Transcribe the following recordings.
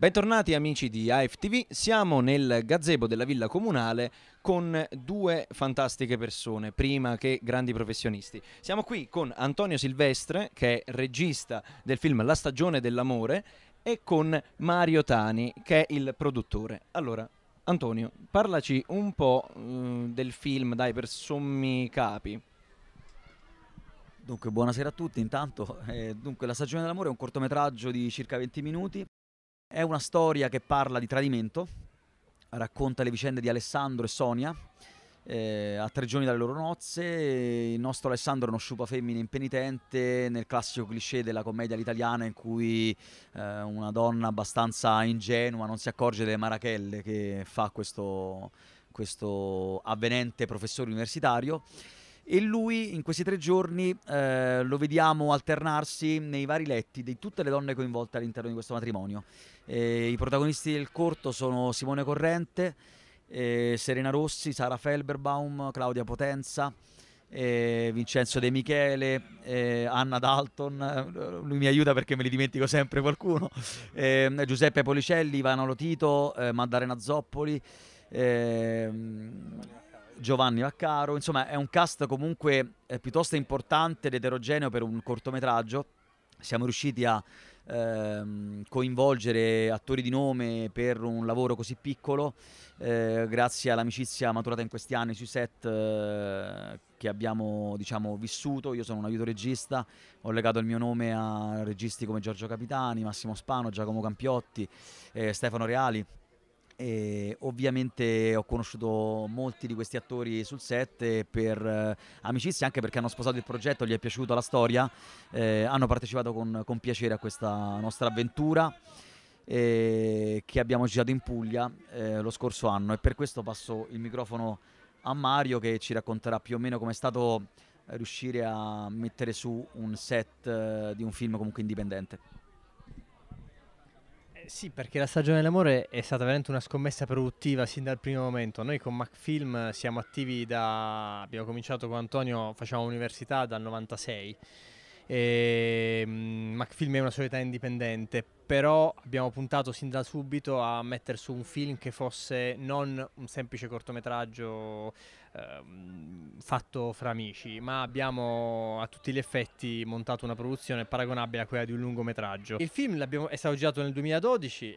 Bentornati amici di AFTV, siamo nel gazebo della Villa Comunale con due fantastiche persone, prima che grandi professionisti. Siamo qui con Antonio Silvestre, che è regista del film La stagione dell'amore, e con Mario Tani, che è il produttore. Allora, Antonio, parlaci un po' mm, del film, dai, per sommi capi. Dunque, buonasera a tutti intanto. Eh, dunque, La stagione dell'amore è un cortometraggio di circa 20 minuti è una storia che parla di tradimento, racconta le vicende di Alessandro e Sonia. Eh, a tre giorni dalle loro nozze, il nostro Alessandro è uno sciupa femmina impenitente nel classico cliché della commedia all'italiana in cui eh, una donna abbastanza ingenua non si accorge delle marachelle che fa questo, questo avvenente professore universitario. E lui in questi tre giorni eh, lo vediamo alternarsi nei vari letti di tutte le donne coinvolte all'interno di questo matrimonio. Eh, I protagonisti del corto sono Simone Corrente, eh, Serena Rossi, Sara Felberbaum, Claudia Potenza. Eh, Vincenzo De Michele, eh, Anna Dalton, eh, lui mi aiuta perché me li dimentico sempre qualcuno, eh, Giuseppe Policelli, Ivano Lotito, eh, Maddalena Zoppoli. Ehm, Giovanni Vaccaro, insomma è un cast comunque eh, piuttosto importante ed eterogeneo per un cortometraggio. Siamo riusciti a ehm, coinvolgere attori di nome per un lavoro così piccolo, eh, grazie all'amicizia maturata in questi anni sui set eh, che abbiamo diciamo, vissuto. Io sono un aiuto regista, ho legato il mio nome a registi come Giorgio Capitani, Massimo Spano, Giacomo Campiotti, eh, Stefano Reali e ovviamente ho conosciuto molti di questi attori sul set per eh, amicizia, anche perché hanno sposato il progetto, gli è piaciuta la storia, eh, hanno partecipato con, con, piacere a questa nostra avventura eh, che abbiamo girato in Puglia eh, lo scorso anno e per questo passo il microfono a Mario che ci racconterà più o meno come è stato riuscire a mettere su un set eh, di un film comunque indipendente sì, perché la stagione dell'amore è stata veramente una scommessa produttiva sin dal primo momento. Noi con MacFilm siamo attivi da... abbiamo cominciato con Antonio, facciamo università dal 96 e, ehm, Macfilm è una società indipendente, però abbiamo puntato sin da subito a mettere su un film che fosse non un semplice cortometraggio eh, fatto fra amici, ma abbiamo a tutti gli effetti montato una produzione paragonabile a quella di un lungometraggio. Il film è stato girato nel 2012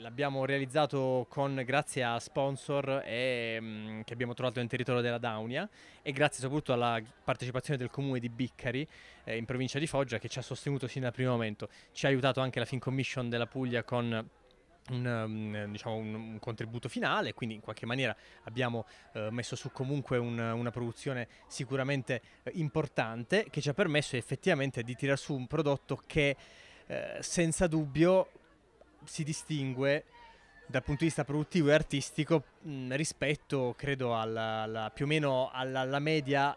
l'abbiamo realizzato con, grazie a sponsor e, mm, che abbiamo trovato nel territorio della Daunia e grazie soprattutto alla partecipazione del comune di Biccari eh, in provincia di Foggia che ci ha sostenuto sin dal primo momento. Ci ha aiutato anche la Fin Commission della Puglia con un, mm, diciamo, un, un, contributo finale, quindi in qualche maniera abbiamo eh, messo su comunque un, una produzione sicuramente eh, importante che ci ha permesso effettivamente di tirar su un prodotto che eh, senza dubbio si distingue dal punto di vista produttivo e artistico mh, rispetto, credo, alla, alla, più o meno alla, alla, media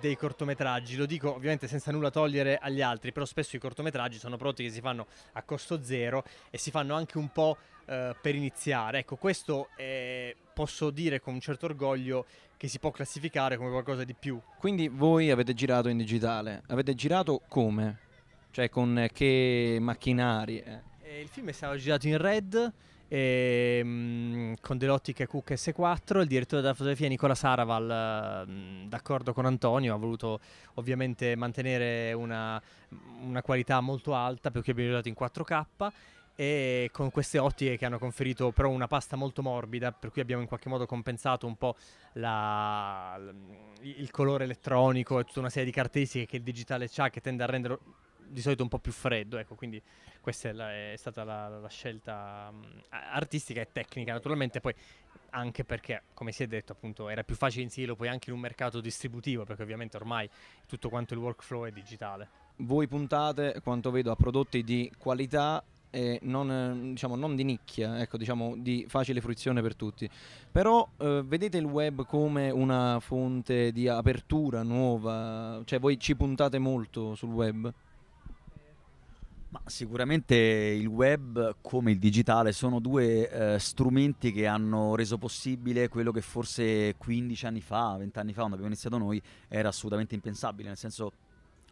dei cortometraggi. Lo dico ovviamente senza nulla togliere agli altri, però spesso i cortometraggi sono prodotti che si fanno a costo zero e si fanno anche un po' eh, per iniziare. Ecco, questo è, posso dire con un certo orgoglio che si può classificare come qualcosa di più. Quindi voi avete girato in digitale, avete girato come? Cioè con che macchinari? Eh? Eh, il film è stato girato in red ehm, e, mh, con Delotti che Cook S4, il direttore della fotografia Nicola Saraval, mh, ehm, d'accordo con Antonio, ha voluto ovviamente mantenere una, una qualità molto alta perché abbiamo girato in 4K e con queste ottiche che hanno conferito però una pasta molto morbida, per cui abbiamo in qualche modo compensato un po' la, il colore elettronico e tutta una serie di caratteristiche che il digitale ha che tende a renderlo di solito un po' più freddo, ecco, quindi questa è, la, è stata la, la scelta mh, mm, artistica e tecnica, naturalmente poi anche perché, come si è detto, appunto, era più facile inserirlo poi anche in un mercato distributivo, perché ovviamente ormai tutto quanto il workflow è digitale. Voi puntate, quanto vedo, a prodotti di qualità e non, diciamo, non di nicchia, ecco, diciamo, di facile fruizione per tutti. Però eh, vedete il web come una fonte di apertura nuova, cioè voi ci puntate molto sul web? Ma sicuramente il web come il digitale sono due eh, strumenti che hanno reso possibile quello che forse 15 anni fa, 20 anni fa, quando abbiamo iniziato noi, era assolutamente impensabile, nel senso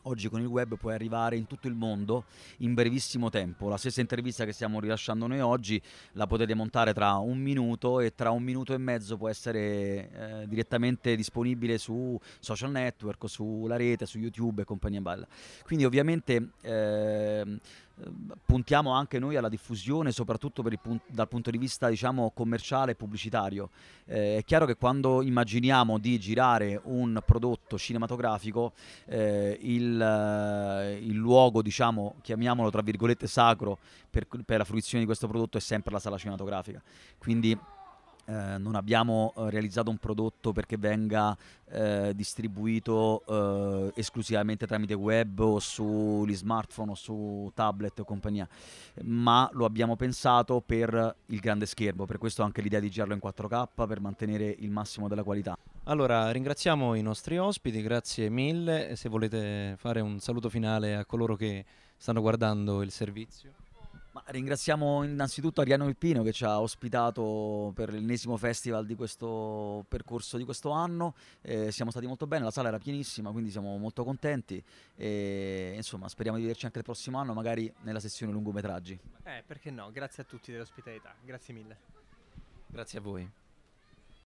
Oggi con il web puoi arrivare in tutto il mondo in brevissimo tempo. La stessa intervista che stiamo rilasciando noi oggi la potete montare tra un minuto e tra un minuto e mezzo può essere eh, direttamente disponibile su social network, sulla rete, su YouTube e compagnia balla. Quindi ovviamente... Eh, Ehm, puntiamo anche noi alla diffusione, soprattutto pun- dal punto di vista diciamo, commerciale e pubblicitario. Eh, è chiaro che quando immaginiamo di girare un prodotto cinematografico, eh, il, eh, il, luogo, diciamo, chiamiamolo tra virgolette sacro, per, per la fruizione di questo prodotto è sempre la sala cinematografica. Quindi eh, non abbiamo eh, realizzato un prodotto perché venga eh, distribuito eh, esclusivamente tramite web o sugli smartphone o su tablet o compagnia, ma lo abbiamo pensato per il grande schermo, per questo anche l'idea di girarlo in 4K per mantenere il massimo della qualità. Allora, ringraziamo i nostri ospiti, grazie mille, se volete fare un saluto finale a coloro che stanno guardando il servizio. Ma ringraziamo innanzitutto Ariano Pippino che ci ha ospitato per l'ennesimo festival di questo percorso di questo anno, eh, siamo stati molto bene, la sala era pienissima quindi siamo molto contenti e insomma speriamo di vederci anche il prossimo anno magari nella sessione lungometraggi. Eh perché no, grazie a tutti dell'ospitalità, grazie mille. Grazie a voi.